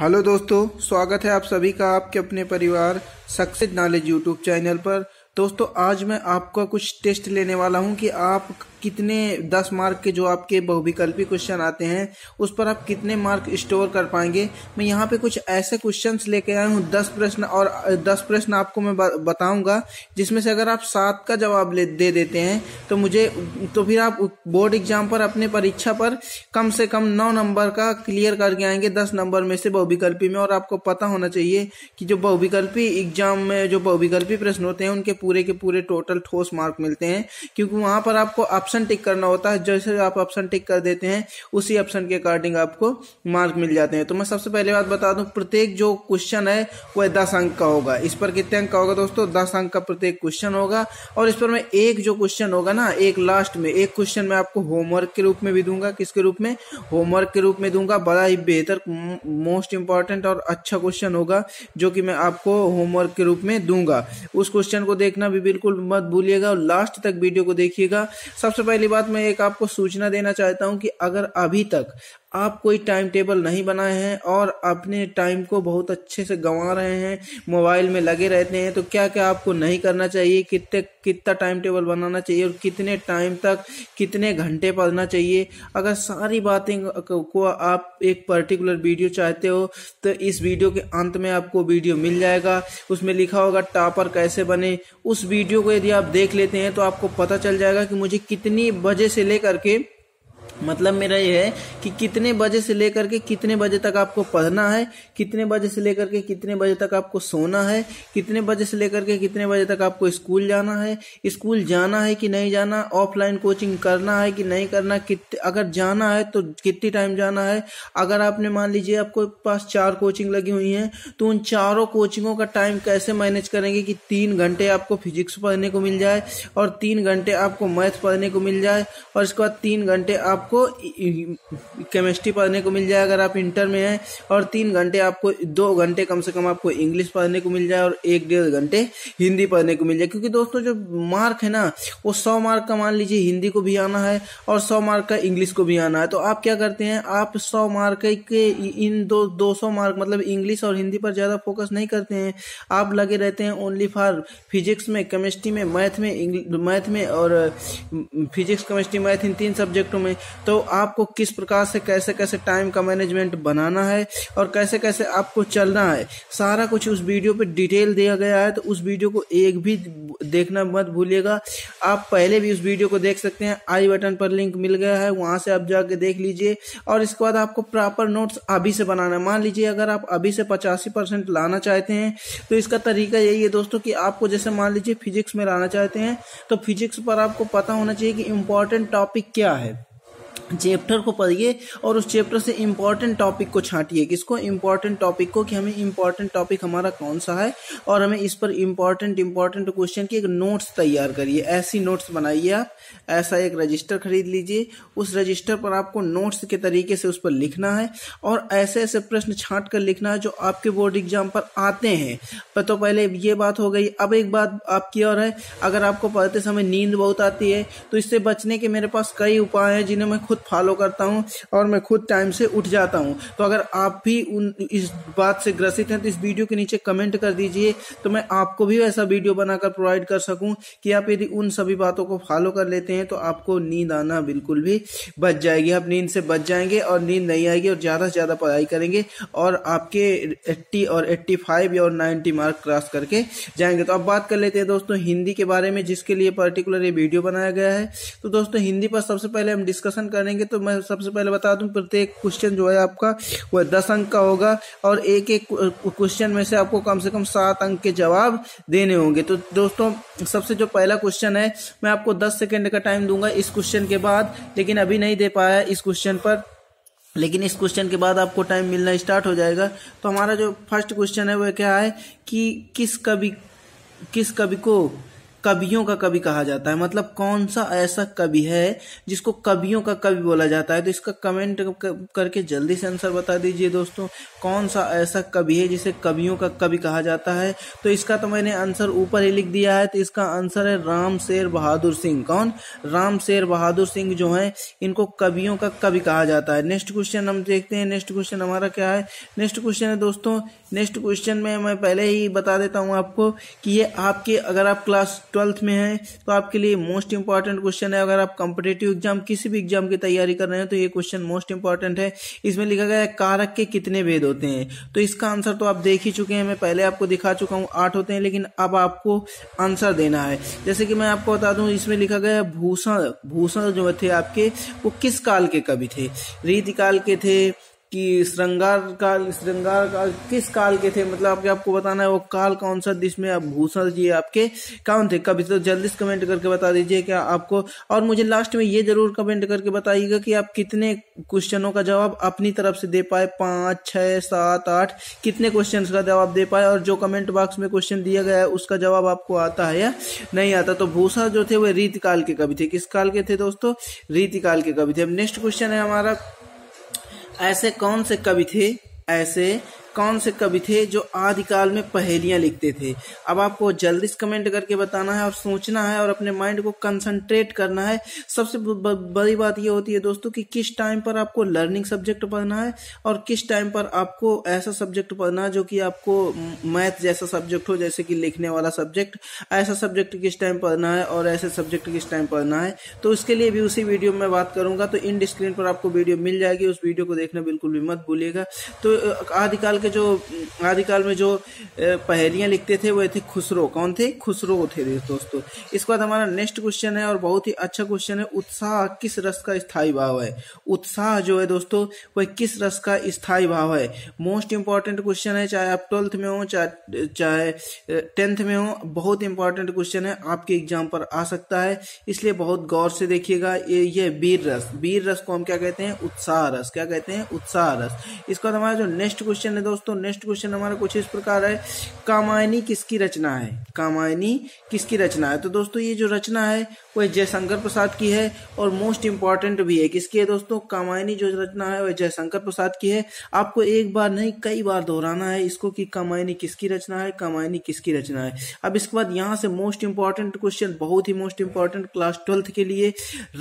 hello दोस्तों स्वागत है आप सभी का आपके अपने परिवार सक्सेस नॉलेज यूट्यूब चैनल पर दोस्तों आज मैं आपका कुछ टेस्ट लेने वाला हूं कि आप कितने दस मार्क के जो आपके बहुविकल्पी क्वेश्चन आते हैं उस पर आप कितने मार्क स्टोर कर पाएंगे मैं यहाँ पे कुछ ऐसे क्वेश्चंस लेके आया हूँ दस प्रश्न और दस प्रश्न आपको मैं बताऊंगा जिसमें से अगर आप सात का जवाब ले दे देते हैं तो मुझे तो फिर आप बोर्ड एग्जाम पर अपने परीक्षा पर कम से कम नौ नंबर का क्लियर करके आएंगे दस नंबर में से बहुविकल्पी में और आपको पता होना चाहिए कि जो बहुविकल्पी एग्जाम में जो बहुविकल्पी प्रश्न होते हैं उनके पूरे के पूरे टोटल ठोस मार्क मिलते हैं क्योंकि वहाँ पर आपको आप ऑप्शन टिक करना होता है जैसे आप ऑप्शन टिक कर देते हैं उसी ऑप्शन के अकॉर्डिंग आपको मार्क मिल जाते हैं तो मैं सबसे पहले बात बता दूं प्रत्येक जो क्वेश्चन है वह दस अंक का होगा इस पर कितने अंक का होगा दोस्तों दस अंक का प्रत्येक क्वेश्चन होगा और इस पर मैं एक जो क्वेश्चन होगा ना एक लास्ट में एक क्वेश्चन में आपको होमवर्क के रूप में भी दूंगा किसके रूप में होमवर्क के रूप में दूंगा बड़ा ही बेहतर मोस्ट इंपॉर्टेंट और अच्छा क्वेश्चन होगा जो कि मैं आपको होमवर्क के रूप में दूंगा उस क्वेश्चन को देखना भी बिल्कुल मत भूलिएगा और लास्ट तक वीडियो को देखिएगा सबसे सबसे पहली बात मैं एक आपको सूचना देना चाहता हूं कि अगर अभी तक आप कोई टाइम टेबल नहीं बनाए हैं और अपने टाइम को बहुत अच्छे से गंवा रहे हैं मोबाइल में लगे रहते हैं तो क्या क्या आपको नहीं करना चाहिए कितने कितना टाइम टेबल बनाना चाहिए और कितने टाइम तक कितने घंटे पढ़ना चाहिए अगर सारी बातें को आप एक पर्टिकुलर वीडियो चाहते हो तो इस वीडियो के अंत में आपको वीडियो मिल जाएगा उसमें लिखा होगा टापर कैसे बने उस वीडियो को यदि आप देख लेते हैं तो आपको पता चल जाएगा कि मुझे कितनी बजे से लेकर के मतलब मेरा ये है कि कितने बजे से लेकर के कितने बजे तक आपको पढ़ना है कितने बजे से लेकर के कितने बजे तक आपको सोना है कितने बजे से लेकर के कितने बजे तक आपको स्कूल जाना है स्कूल जाना है कि नहीं जाना ऑफलाइन कोचिंग करना है कि नहीं करना कित अगर जाना है तो कितनी टाइम जाना है अगर आपने मान लीजिए आपको पास चार कोचिंग लगी हुई हैं तो उन चारों कोचिंगों का टाइम कैसे मैनेज करेंगे कि तीन घंटे आपको फिजिक्स पढ़ने को मिल जाए और तीन घंटे आपको मैथ पढ़ने को मिल जाए और इसके बाद तीन घंटे आप आपको केमिस्ट्री पढ़ने को मिल जाए अगर आप इंटर में हैं और तीन घंटे आपको दो घंटे कम से कम आपको इंग्लिश पढ़ने को मिल जाए और एक डेढ़ घंटे हिंदी पढ़ने को मिल जाए क्योंकि दोस्तों जो मार्क है ना वो सौ मार्क का मान लीजिए हिंदी को भी आना है और सौ मार्क का इंग्लिश को भी आना है तो आप क्या करते हैं आप सौ मार्क के इन दो दो सौ मार्क मतलब इंग्लिश और हिंदी पर ज़्यादा फोकस नहीं करते हैं आप लगे रहते हैं ओनली फॉर फिजिक्स में केमिस्ट्री में मैथ में मैथ में और फिजिक्स केमिस्ट्री मैथ इन तीन सब्जेक्टों में तो आपको किस प्रकार से कैसे कैसे टाइम का मैनेजमेंट बनाना है और कैसे कैसे आपको चलना है सारा कुछ उस वीडियो पे डिटेल दिया गया है तो उस वीडियो को एक भी देखना मत भूलिएगा आप पहले भी उस वीडियो को देख सकते हैं आई बटन पर लिंक मिल गया है वहाँ से आप जाके देख लीजिए और इसके बाद आपको प्रॉपर नोट्स अभी से बनाना है मान लीजिए अगर आप अभी से पचासी परसेंट लाना चाहते हैं तो इसका तरीका यही है दोस्तों कि आपको जैसे मान लीजिए फिजिक्स में लाना चाहते हैं तो फिजिक्स पर आपको पता होना चाहिए कि इम्पोर्टेंट टॉपिक क्या है चैप्टर को पढ़िए और उस चैप्टर से इम्पॉर्टेंट टॉपिक को छांटिए किसको इम्पॉर्टेंट टॉपिक को कि हमें इम्पॉर्टेंट टॉपिक हमारा कौन सा है और हमें इस पर इम्पॉर्टेंट इम्पॉर्टेंट क्वेश्चन की एक नोट्स तैयार करिए ऐसी नोट्स बनाइए आप ऐसा एक रजिस्टर खरीद लीजिए उस रजिस्टर पर आपको नोट्स के तरीके से उस पर लिखना है और ऐसे ऐसे प्रश्न छाँट कर लिखना है जो आपके बोर्ड एग्जाम पर आते हैं पर तो पहले ये बात हो गई अब एक बात आपकी और है अगर आपको पढ़ते समय नींद बहुत आती है तो इससे बचने के मेरे पास कई उपाय हैं जिन्हें मैं खुद खुद फॉलो करता हूँ और मैं खुद टाइम से उठ जाता हूँ तो अगर आप भी उन इस बात से ग्रसित हैं तो इस वीडियो के नीचे कमेंट कर दीजिए तो मैं आपको भी वैसा वीडियो बनाकर प्रोवाइड कर सकूँ कि आप यदि उन सभी बातों को फॉलो कर लेते हैं तो आपको नींद आना बिल्कुल भी बच जाएगी आप नींद से बच जाएंगे और नींद नहीं आएगी और ज़्यादा से ज़्यादा पढ़ाई करेंगे और आपके एट्टी और एट्टी फाइव और नाइन्टी मार्क क्रॉस करके जाएंगे तो अब बात कर लेते हैं दोस्तों हिंदी के बारे में जिसके लिए पर्टिकुलर ये वीडियो बनाया गया है तो दोस्तों हिंदी पर सबसे पहले हम डिस्कशन करने करेंगे तो मैं सबसे पहले बता दूं प्रत्येक क्वेश्चन जो है आपका वह दस अंक का होगा और एक एक क्वेश्चन में से आपको कम से कम सात अंक के जवाब देने होंगे तो दोस्तों सबसे जो पहला क्वेश्चन है मैं आपको दस सेकेंड का टाइम दूंगा इस क्वेश्चन के बाद लेकिन अभी नहीं दे पाया इस क्वेश्चन पर लेकिन इस क्वेश्चन के बाद आपको टाइम मिलना स्टार्ट हो जाएगा तो हमारा जो फर्स्ट क्वेश्चन है वह क्या है कि किस कवि किस कवि को कवियों का कवि कहा जाता है मतलब कौन सा ऐसा कवि है जिसको कवियों का कवि बोला जाता है तो इसका कमेंट करके जल्दी से आंसर बता दीजिए दोस्तों कौन सा ऐसा कवि है जिसे कवियों का कवि कहा जाता है तो इसका तो मैंने आंसर ऊपर ही लिख दिया है तो इसका आंसर है राम शेर बहादुर सिंह कौन राम शेर बहादुर सिंह जो है इनको कवियों का कवि कहा जाता है नेक्स्ट क्वेश्चन हम देखते हैं नेक्स्ट क्वेश्चन हमारा क्या है नेक्स्ट क्वेश्चन है दोस्तों नेक्स्ट क्वेश्चन में मैं पहले ही बता देता हूँ आपको कि ये आपके अगर आप क्लास ट्वेल्थ में है तो आपके लिए मोस्ट इंपॉर्टेंट क्वेश्चन है अगर आप कंपिटेटिव एग्जाम किसी भी एग्जाम की तैयारी कर रहे हैं तो ये क्वेश्चन मोस्ट इंपॉर्टेंट है इसमें लिखा गया है कारक के कितने भेद होते हैं तो इसका आंसर तो आप देख ही चुके हैं मैं पहले आपको दिखा चुका हूँ आठ होते हैं लेकिन अब आपको आंसर देना है जैसे कि मैं आपको बता दूं इसमें लिखा गया भूषण भूषण जो थे आपके वो किस काल के कवि थे काल के थे कि श्रृंगार काल श्रृंगार काल किस काल के थे मतलब आपके आपको बताना है वो काल कौन सा जिसमें आप भूषण जी आपके कौन थे कभी तो जल्दी से कमेंट करके बता दीजिए क्या आपको और मुझे लास्ट में ये जरूर कमेंट करके बताइएगा कि आप कितने क्वेश्चनों का जवाब अपनी तरफ से दे पाए पाँच छः सात आठ कितने क्वेश्चन का जवाब दे पाए और जो कमेंट बॉक्स में क्वेश्चन दिया गया है उसका जवाब आपको आता है या नहीं आता तो भूषण जो थे वह रीत काल के कवि थे किस काल के थे दोस्तों रीतिकाल काल के कवि थे अब नेक्स्ट क्वेश्चन है हमारा ऐसे कौन से कवि थे ऐसे कौन से कवि थे जो आदिकाल में पहेलियां लिखते थे अब आपको जल्दी से कमेंट करके बताना है और सोचना है और अपने माइंड को कंसंट्रेट करना है सबसे बड़ी बात यह होती है दोस्तों कि किस टाइम पर आपको लर्निंग सब्जेक्ट पढ़ना है और किस टाइम पर आपको ऐसा सब्जेक्ट पढ़ना है जो कि आपको मैथ जैसा सब्जेक्ट हो जैसे कि लिखने वाला सब्जेक्ट ऐसा सब्जेक्ट किस टाइम पढ़ना है और ऐसे सब्जेक्ट किस टाइम पढ़ना है तो उसके लिए भी उसी वीडियो में बात करूंगा तो इन स्क्रीन पर आपको वीडियो मिल जाएगी उस वीडियो को देखना बिल्कुल भी मत भूलिएगा तो आदिकाल आदिकाल के जो आदिकाल में जो पहेलियाँ लिखते थे वो थे खुसरो कौन थे खुसरो थे दोस्तों इसके बाद हमारा नेक्स्ट क्वेश्चन है और बहुत ही अच्छा क्वेश्चन है उत्साह किस रस का स्थायी भाव है उत्साह जो है दोस्तों वह किस रस का स्थायी भाव है मोस्ट इंपॉर्टेंट क्वेश्चन है चाहे आप ट्वेल्थ में हो चाहे चाहे टेंथ में हो बहुत इंपॉर्टेंट क्वेश्चन है आपके एग्जाम पर आ सकता है इसलिए बहुत गौर से देखिएगा ये ये वीर रस वीर रस को हम क्या कहते हैं उत्साह रस क्या कहते हैं उत्साह रस इसके बाद हमारा जो नेक्स्ट क्वेश्चन है दोस्तों नेक्स्ट क्वेश्चन हमारा कुछ इस प्रकार है कामायनी किसकी रचना है कामायनी किसकी रचना है तो दोस्तों ये जो रचना है वह जयशंकर प्रसाद की है और मोस्ट इम्पॉर्टेंट भी है किसकी है दोस्तों कामायनी जो रचना है वह जयशंकर प्रसाद की है आपको एक बार नहीं कई बार दोहराना है इसको कि कामायनी किसकी रचना है कामायनी किसकी रचना है अब इसके बाद यहाँ से मोस्ट इम्पॉर्टेंट क्वेश्चन बहुत ही मोस्ट इम्पॉर्टेंट क्लास ट्वेल्थ के लिए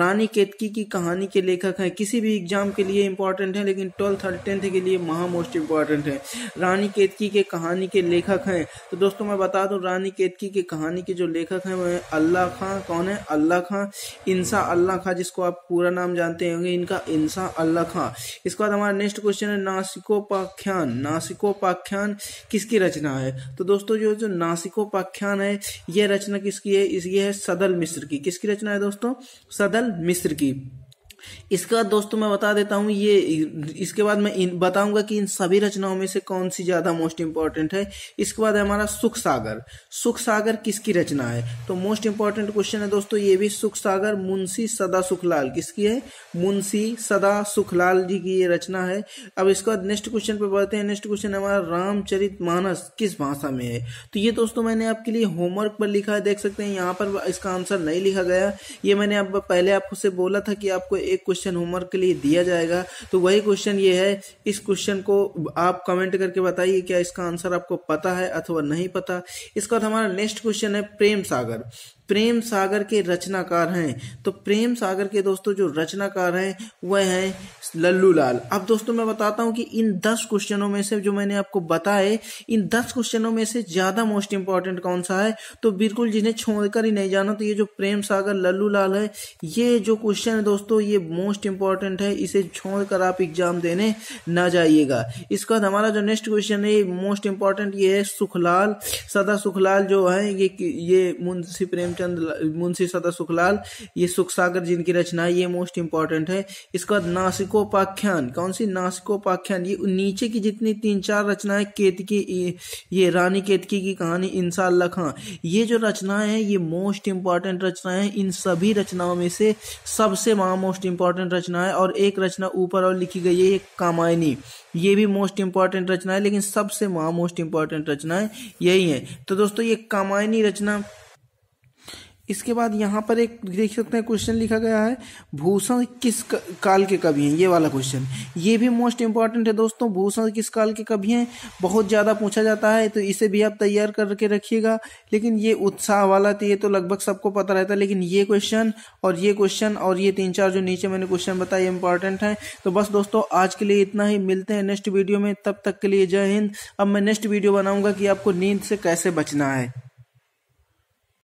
रानी केतकी की कहानी के लेखक हैं किसी भी एग्जाम के लिए इम्पोर्टेंट है लेकिन ट्वेल्थ और टेंथ के लिए महा मोस्ट इम्पॉर्टेंट हैं रानी केतकी के कहानी के लेखक हैं तो दोस्तों मैं बता दूं रानी केतकी के कहानी के जो लेखक हैं वह अल्लाह खां कौन है अल्लाह खां इंसा अल्लाह खां जिसको आप पूरा नाम जानते होंगे इनका इंसा अल्लाह खां इसके बाद हमारा नेक्स्ट क्वेश्चन है नासिकोपाख्यान नासिकोपाख्यान किसकी रचना है तो दोस्तों जो जो नासिकोपाख्यान है यह रचना किसकी है इसकी है सदल मिश्र की किसकी रचना है दोस्तों सदल मिश्र की इसके बाद दोस्तों मैं बता देता हूँ ये इसके बाद मैं इन बताऊंगा कि इन सभी रचनाओं में से कौन सी ज़्यादा मोस्ट इंपॉर्टेंट है इसके बाद है हमारा सुख सागर सुख सागर किसकी रचना है तो मोस्ट इंपॉर्टेंट क्वेश्चन है दोस्तों ये भी सुख सागर मुंशी सदा सुखलाल किसकी है मुंशी सदा सुखलाल जी की ये रचना है अब इसके बाद नेक्स्ट क्वेश्चन पे बढ़ते हैं नेक्स्ट क्वेश्चन हमारा रामचरित किस भाषा में है तो ये दोस्तों मैंने आपके लिए होमवर्क पर लिखा है देख सकते हैं यहाँ पर इसका आंसर नहीं लिखा गया ये मैंने अब पहले आपसे बोला था कि आपको एक क्वेश्चन होमवर्क के लिए दिया जाएगा तो वही क्वेश्चन ये है इस क्वेश्चन को आप कमेंट करके बताइए क्या इसका आंसर आपको पता है अथवा नहीं पता इसके बाद हमारा नेक्स्ट क्वेश्चन है प्रेम सागर प्रेम सागर के रचनाकार हैं तो प्रेम सागर के दोस्तों जो रचनाकार हैं वह हैं लल्लू लाल अब दोस्तों मैं बताता हूं कि इन दस क्वेश्चनों में से जो मैंने आपको बताए इन दस क्वेश्चनों में से ज्यादा मोस्ट इंपॉर्टेंट कौन सा है तो बिल्कुल जिन्हें छोड़कर ही नहीं जाना तो ये जो प्रेम सागर लल्लू लाल है ये जो क्वेश्चन है दोस्तों ये मोस्ट इंपॉर्टेंट है इसे छोड़कर आप एग्जाम देने ना जाइएगा इसके बाद हमारा जो नेक्स्ट क्वेश्चन है मोस्ट इंपॉर्टेंट ये है सुखलाल सदा सुखलाल जो है ये ये मुंशी प्रेम हेमचंद मुंशी सदा सुखलाल ये सुख सागर जिनकी रचना है ये मोस्ट इंपॉर्टेंट है इसका नासिकोपाख्यान कौन सी नासिकोपाख्यान ये नीचे की जितनी तीन चार रचनाएं केतकी ये रानी केतकी की कहानी इंसाल्ला खां ये जो रचनाएं हैं ये मोस्ट इंपॉर्टेंट रचना है इन सभी रचनाओं में से सबसे वहां मोस्ट इंपॉर्टेंट रचना है और एक रचना ऊपर और लिखी गई है कामायनी ये भी मोस्ट इंपॉर्टेंट रचना है लेकिन सबसे वहां मोस्ट इंपॉर्टेंट रचना है यही है तो दोस्तों ये कामायनी रचना इसके बाद यहाँ पर एक देख सकते हैं क्वेश्चन लिखा गया है भूषण किस काल के कवि हैं ये वाला क्वेश्चन ये भी मोस्ट इंपॉर्टेंट है दोस्तों भूषण किस काल के कवि हैं बहुत ज़्यादा पूछा जाता है तो इसे भी आप तैयार करके रखिएगा लेकिन ये उत्साह वाला तो ये तो लगभग सबको पता रहता है लेकिन ये क्वेश्चन और ये क्वेश्चन और ये तीन चार जो नीचे मैंने क्वेश्चन बताया इंपॉर्टेंट है तो बस दोस्तों आज के लिए इतना ही मिलते हैं नेक्स्ट वीडियो में तब तक के लिए जय हिंद अब मैं नेक्स्ट वीडियो बनाऊंगा कि आपको नींद से कैसे बचना है